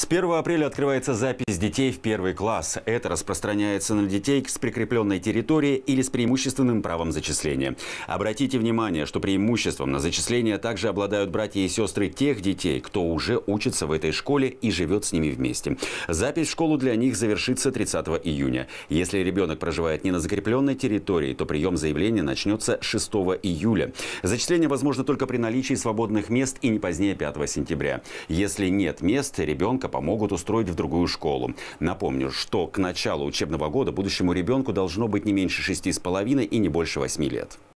С 1 апреля открывается запись детей в первый класс. Это распространяется на детей с прикрепленной территории или с преимущественным правом зачисления. Обратите внимание, что преимуществом на зачисление также обладают братья и сестры тех детей, кто уже учится в этой школе и живет с ними вместе. Запись в школу для них завершится 30 июня. Если ребенок проживает не на закрепленной территории, то прием заявления начнется 6 июля. Зачисление возможно только при наличии свободных мест и не позднее 5 сентября. Если нет мест, ребенка помогут устроить в другую школу. Напомню, что к началу учебного года будущему ребенку должно быть не меньше 6,5 и не больше 8 лет.